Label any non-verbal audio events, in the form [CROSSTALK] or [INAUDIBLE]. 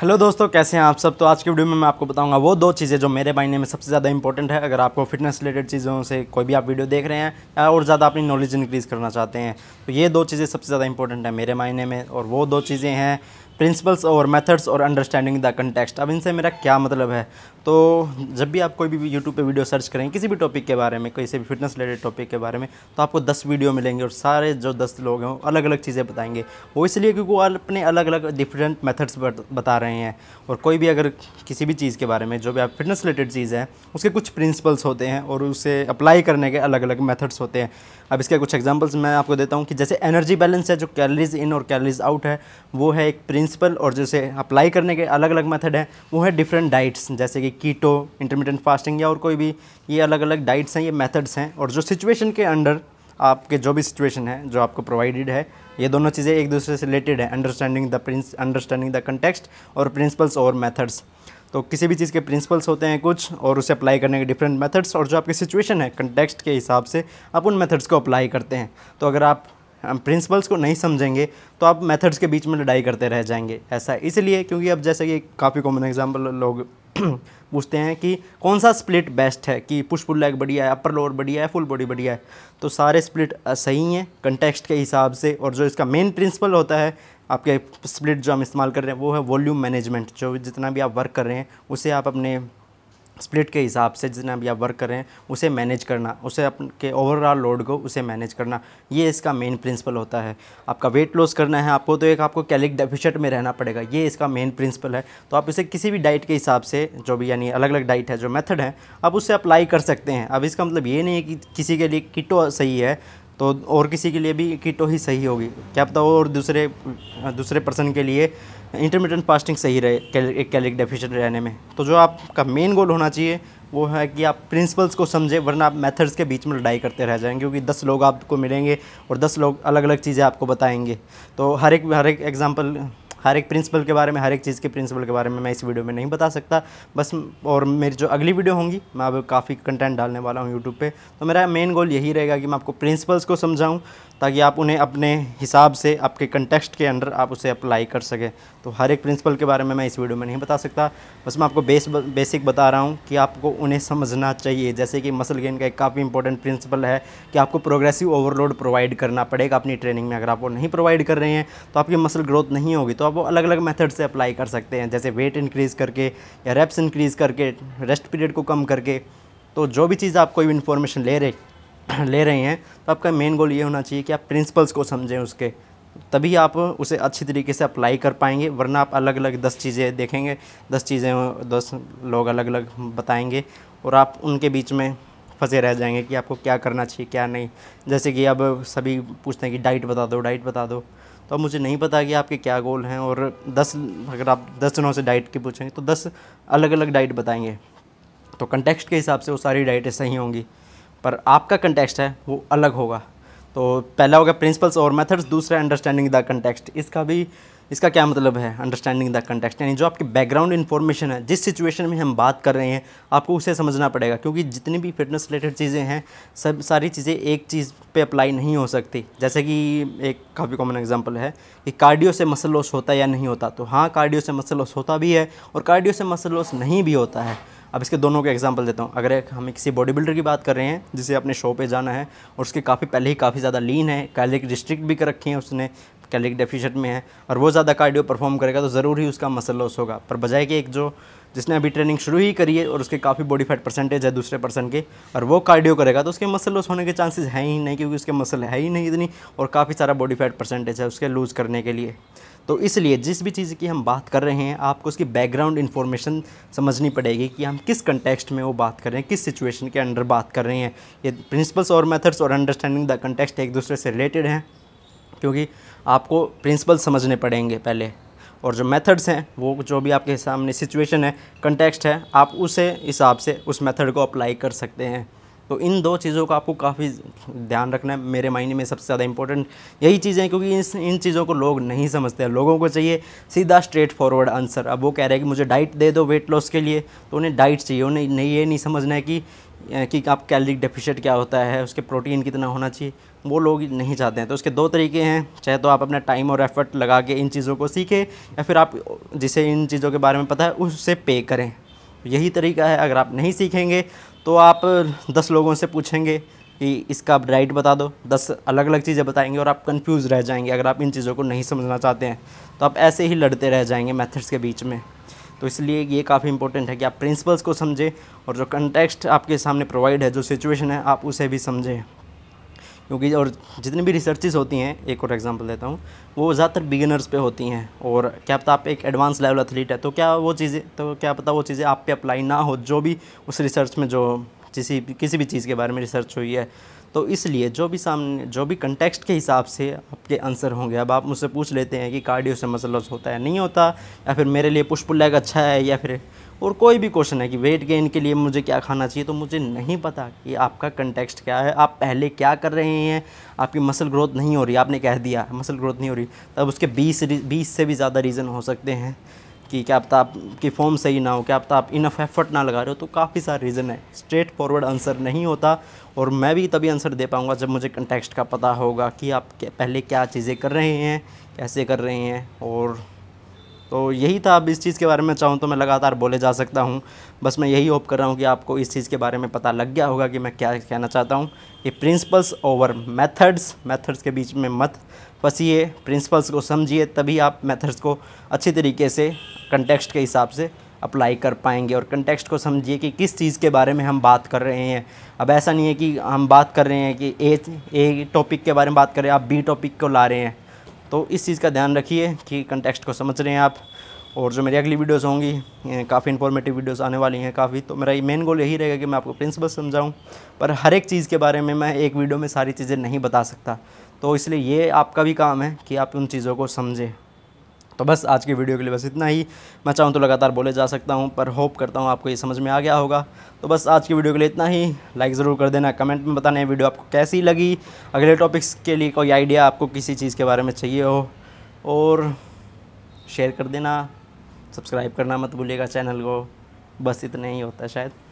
hello दोस्तों कैसे हैं आप सब तो आज की वीडियो में मैं आपको बताऊंगा वो दो चीज़ें जो मेरे मायने में सबसे ज़्यादा इंपॉर्टेंट है अगर आपको फिटनेस रिलेटेड चीज़ों से कोई भी आप वीडियो देख रहे हैं और ज़्यादा अपनी नॉलेज इंक्रीज़ करना चाहते हैं तो ये दो चीज़ें सबसे ज़्यादा इंपॉर्टेंट है मेरे मायने में और वो दो चीज़ें हैं प्रिंसिपल्स और मेथड्स और अंडरस्टैंडिंग द कंटेक्सट अब इनसे मेरा क्या मतलब है तो जब भी आप कोई भी यूट्यूब पे वीडियो सर्च करें किसी भी टॉपिक के बारे में किसी भी फिटनेस रिलेटेड टॉपिक के बारे में तो आपको दस वीडियो मिलेंगे और सारे जो दस लोग हैं अलग अलग चीज़ें बताएंगे वो इसलिए क्योंकि वो अपने अलग अलग डिफरेंट मेथड्स बता रहे हैं और कोई भी अगर किसी भी चीज़ के बारे में जो भी आप फिटनेस रिलेटेड चीज़ है उसके कुछ प्रिंसिपल्स होते हैं और उसे अप्लाई करने के अलग अलग मेथड्स होते हैं अब इसके कुछ एग्जाम्पल्स मैं आपको देता हूँ कि जैसे एनर्जी बैलेंस है जो कैलरीज इन और कैलरीज आउट है वो है एक प्रिंस प्रिंसिपल और जैसे अप्लाई करने के अलग अलग मेथड हैं वो है डिफरेंट डाइट्स जैसे कि कीटो इंटरमीडियंट फास्टिंग या और कोई भी ये अलग अलग डाइट्स हैं ये मेथड्स हैं और जो सिचुएशन के अंडर आपके जो भी सिचुएशन है जो आपको प्रोवाइडेड है ये दोनों चीज़ें एक दूसरे से रिलेटेड है understanding the prince understanding the context और प्रिंसिपल्स और मेथड्स तो किसी भी चीज़ के प्रिंसिपल्स होते हैं कुछ और उसे अप्लाई करने के डिफरेंट मेथड्स और जो आपकी सिचुएशन है कंटेक्सट के हिसाब से आप उन मेथड्स को अप्लाई करते हैं तो अगर आप हम प्रिंसिपल्स को नहीं समझेंगे तो आप मेथड्स के बीच में लड़ाई करते रह जाएंगे ऐसा इसलिए क्योंकि अब जैसे कि काफ़ी कॉमन एग्जाम्पल लोग [CLEARS THROAT] पूछते हैं कि कौन सा स्प्लिट बेस्ट है कि पुश पुल लेग बढ़िया है अपर लोअर बढ़िया है फुल बॉडी बढ़िया है तो सारे स्प्लिट सही हैं कंटेक्सट के हिसाब से और जो इसका मेन प्रिंसिपल होता है आपके स्प्लिट जो हम इस्तेमाल कर रहे हैं वो है वॉल्यूम मैनेजमेंट जो जितना भी आप वर्क कर रहे हैं उसे आप अपने स्प्लिट के हिसाब से जितना भी आप वर्क कर रहे हैं उसे मैनेज करना उसे अपने ओवरऑल लोड को उसे मैनेज करना ये इसका मेन प्रिंसिपल होता है आपका वेट लॉस करना है आपको तो एक आपको कैलिक डेफिशिएंट में रहना पड़ेगा ये इसका मेन प्रिंसिपल है तो आप इसे किसी भी डाइट के हिसाब से जो भी यानी अलग अलग डाइट है जो मेथड है आप उससे अप्लाई कर सकते हैं अब इसका मतलब ये नहीं है कि किसी के लिए किटो सही है तो और किसी के लिए भी कीटो ही सही होगी क्या पता और दूसरे दूसरे पर्सन के लिए इंटरमीडियंट फास्टिंग सही रहे एक कैलिक डेफिशिएंट रहने में तो जो आपका मेन गोल होना चाहिए वो है कि आप प्रिंसिपल्स को समझें वरना आप मेथड्स के बीच में लड़ाई करते रह जाएंगे क्योंकि दस लोग आपको मिलेंगे और दस लोग अलग अलग चीज़ें आपको बताएंगे तो हर एक हर एक एग्ज़ाम्पल हर एक प्रिंसिपल के बारे में हर एक चीज़ के प्रिंसिपल के बारे में मैं इस वीडियो में नहीं बता सकता बस और मेरी जो अगली वीडियो होंगी मैं अब काफ़ी कंटेंट डालने वाला हूँ यूट्यूब पर तो मेरा मेन गोल यही रहेगा कि मैं आपको प्रिंसिपल्स को समझाऊँ ताकि आप उन्हें अपने हिसाब से आपके कंटेक्सट के अंडर आप उसे अप्लाई कर सकें तो हर एक प्रिंसिपल के बारे में मैं इस वीडियो में नहीं बता सकता बस मैं आपको बेस बेसिक बता रहा हूँ कि आपको उन्हें समझना चाहिए जैसे कि मसल गेन का एक काफ़ी इंपॉर्टेंट प्रिंसिपल है कि आपको प्रोग्रेसिव ओवरलोड प्रोवाइड करना पड़ेगा अपनी ट्रेनिंग में अगर आप वो नहीं प्रोवाइड कर रहे हैं तो आपकी मसल ग्रोथ नहीं होगी तो आप वो अलग अलग मेथड से अप्लाई कर सकते हैं जैसे वेट इंक्रीज़ करके या रेप्स इंक्रीज़ करके रेस्ट पीरियड को कम करके तो जो भी चीज़ आप कोई इन्फॉर्मेशन ले रहे [CLEARS THROAT] ले रहे हैं तो आपका मेन गोल ये होना चाहिए कि आप प्रिंसिपल्स को समझें उसके तभी आप उसे अच्छी तरीके से अप्लाई कर पाएंगे वरना आप अलग अलग दस चीज़ें देखेंगे दस चीज़ें दस लोग अलग अलग बताएंगे और आप उनके बीच में फंसे रह जाएंगे कि आपको क्या करना चाहिए क्या नहीं जैसे कि अब सभी पूछते हैं कि डाइट बता दो डाइट बता दो तो अब मुझे नहीं पता कि आपके क्या गोल हैं और दस अगर आप दस जनों से डाइट की पूछेंगे तो दस अलग अलग डाइट बताएंगे तो कंटेक्स्ट के हिसाब से वो सारी डाइटें सही होंगी पर आपका कंटेक्स्ट है वो अलग होगा तो पहला हो गया प्रिंसिपल्स और मेथड्स दूसरा अंडरस्टैंडिंग द कंटेक्स्ट इसका भी इसका क्या मतलब है अंडरस्टैंडिंग द कंटेक्स्ट यानी जो आपकी बैकग्राउंड इन्फॉर्मेशन है जिस सिचुएशन में हम बात कर रहे हैं आपको उसे समझना पड़ेगा क्योंकि जितनी भी फिटनेस रिलेटेड चीज़ें हैं सब सारी चीज़ें एक चीज़ पे अप्लाई नहीं हो सकती जैसे कि एक काफ़ी कॉमन एग्जांपल है कि कार्डियो से मसल लॉस होता है या नहीं होता तो हाँ कार्डियो से मसल लॉस होता भी है और कार्डियो से मसल लॉस नहीं भी होता है अब इसके दोनों के एग्जाम्पल देता हूँ अगर हम किसी बॉडी बिल्डर की बात कर रहे हैं जिसे अपने शो पर जाना है और उसके काफ़ी पहले ही काफ़ी ज़्यादा लीन है कैलरिक रिस्ट्रिक्ट भी कर रखी है उसने कैलिक डेफिशिएट में है और वो ज़्यादा कार्डियो परफॉर्म करेगा तो ज़रूर ही उसका मसल लॉस होगा पर बजाय कि एक जो जिसने अभी ट्रेनिंग शुरू ही करी है और उसके काफ़ी बॉडी फैट परसेंटेज है दूसरे पर्सन के और वो कार्डियो करेगा तो उसके मसल लॉस होने के चांसेस हैं ही नहीं क्योंकि उसके मसल है ही नहीं इतनी और काफ़ी सारा बॉडी फैट परसेंटेज है उसके लूज़ करने के लिए तो इसलिए जिस भी चीज़ की हम बात कर रहे हैं आपको उसकी बैकग्राउंड इन्फॉर्मेशन समझनी पड़ेगी कि हम किस कंटेक्स्ट में वो बात कर रहे हैं किस सिचुएशन के अंडर बात कर रहे हैं ये प्रिंसिपल्स और मेथड्स और अंडरस्टैंडिंग द कंटेक्सट एक दूसरे से रिलेटेड हैं क्योंकि आपको प्रिंसिपल समझने पड़ेंगे पहले और जो मेथड्स हैं वो जो भी आपके सामने सिचुएशन है कंटेक्स्ट है आप उसे हिसाब से उस मेथड को अप्लाई कर सकते हैं तो इन दो चीज़ों का आपको काफ़ी ध्यान रखना है मेरे मायने में सबसे ज़्यादा इंपॉर्टेंट यही चीज़ें क्योंकि इन इन चीज़ों को लोग नहीं समझते हैं लोगों को चाहिए सीधा स्ट्रेट फॉरवर्ड आंसर अब वो कह रहे हैं कि मुझे डाइट दे दो वेट लॉस के लिए तो उन्हें डाइट चाहिए उन्हें नहीं ये नहीं समझना है कि कि आप कैलरिक डेफिशिएट क्या होता है उसके प्रोटीन कितना होना चाहिए वो लोग नहीं चाहते हैं तो उसके दो तरीके हैं चाहे तो आप अपना टाइम और एफर्ट लगा के इन चीज़ों को सीखें या फिर आप जिसे इन चीज़ों के बारे में पता है उससे पे करें यही तरीका है अगर आप नहीं सीखेंगे तो आप दस लोगों से पूछेंगे कि इसका आप राइट बता दो दस अलग अलग चीज़ें बताएंगे और आप कंफ्यूज रह जाएंगे अगर आप इन चीज़ों को नहीं समझना चाहते हैं तो आप ऐसे ही लड़ते रह जाएंगे मेथड्स के बीच में तो इसलिए ये काफ़ी इंपॉर्टेंट है कि आप प्रिंसिपल्स को समझें और जो कंटेक्स्ट आपके सामने प्रोवाइड है जो सिचुएशन है आप उसे भी समझें क्योंकि और जितनी भी रिसर्चेज होती हैं एक और एग्जांपल देता हूँ वो ज़्यादातर बिगिनर्स पे होती हैं और क्या पता आप एक एडवांस लेवल एथलीट है तो क्या वो चीज़ें तो क्या पता वो चीज़ें आप पे अप्लाई ना हो जो भी उस रिसर्च में जो किसी किसी भी चीज़ के बारे में रिसर्च हुई है तो इसलिए जो भी सामने जो भी कंटेक्स्ट के हिसाब से आपके आंसर होंगे अब आप मुझसे पूछ लेते हैं कि कार्डियो से मसल लॉस होता है नहीं होता या फिर मेरे लिए पुष्प लेग अच्छा है या फिर और कोई भी क्वेश्चन है कि वेट गेन के लिए मुझे क्या खाना चाहिए तो मुझे नहीं पता कि आपका कंटेक्स्ट क्या है आप पहले क्या कर रहे हैं आपकी मसल ग्रोथ नहीं हो रही आपने कह दिया मसल ग्रोथ नहीं हो रही तब उसके बीस बीस से भी ज़्यादा रीज़न हो सकते हैं कि क्या पता तो आपकी फॉर्म सही ना हो क्या पता आप इनफ तो एफर्ट ना लगा रहे हो तो काफ़ी सारे रीज़न है स्ट्रेट फॉरवर्ड आंसर नहीं होता और मैं भी तभी आंसर दे पाऊँगा जब मुझे कंटेक्स्ट का पता होगा कि आप पहले क्या चीज़ें कर रहे हैं कैसे कर रहे हैं और तो यही था अब इस चीज़ के बारे में चाहूँ तो मैं लगातार बोले जा सकता हूँ बस मैं यही होप कर रहा हूँ कि आपको इस चीज़ के बारे में पता लग गया होगा कि मैं क्या कहना चाहता हूँ कि प्रिंसिपल्स ओवर मेथड्स मेथड्स के बीच में मत फंसीए प्रिंसिपल्स को समझिए तभी आप मेथड्स को अच्छी तरीके से कंटेक्स्ट के हिसाब से अप्लाई कर पाएंगे और कंटेक्स्ट को समझिए कि किस चीज़ के बारे में हम बात कर रहे हैं अब ऐसा नहीं है कि हम बात कर रहे हैं कि ए ए टॉपिक के बारे में बात कर रहे हैं आप बी टॉपिक को ला रहे हैं तो इस चीज़ का ध्यान रखिए कि कंटेक्सट को समझ रहे हैं आप और जो मेरी अगली वीडियोस होंगी काफ़ी इन्फॉर्मेटिव वीडियोस आने वाली हैं काफ़ी तो मेरा मेन गोल यही रहेगा कि मैं आपको प्रिंसिपल समझाऊं पर हर एक चीज़ के बारे में मैं एक वीडियो में सारी चीज़ें नहीं बता सकता तो इसलिए ये आपका भी काम है कि आप उन चीज़ों को समझें तो बस आज की वीडियो के लिए बस इतना ही मैं चाहूँ तो लगातार बोले जा सकता हूँ पर होप करता हूँ आपको ये समझ में आ गया होगा तो बस आज की वीडियो के लिए इतना ही लाइक ज़रूर कर देना कमेंट में बताना वीडियो आपको कैसी लगी अगले टॉपिक्स के लिए कोई आइडिया आपको किसी चीज़ के बारे में चाहिए हो और शेयर कर देना सब्सक्राइब करना मत भूलिएगा चैनल को बस इतना ही होता है शायद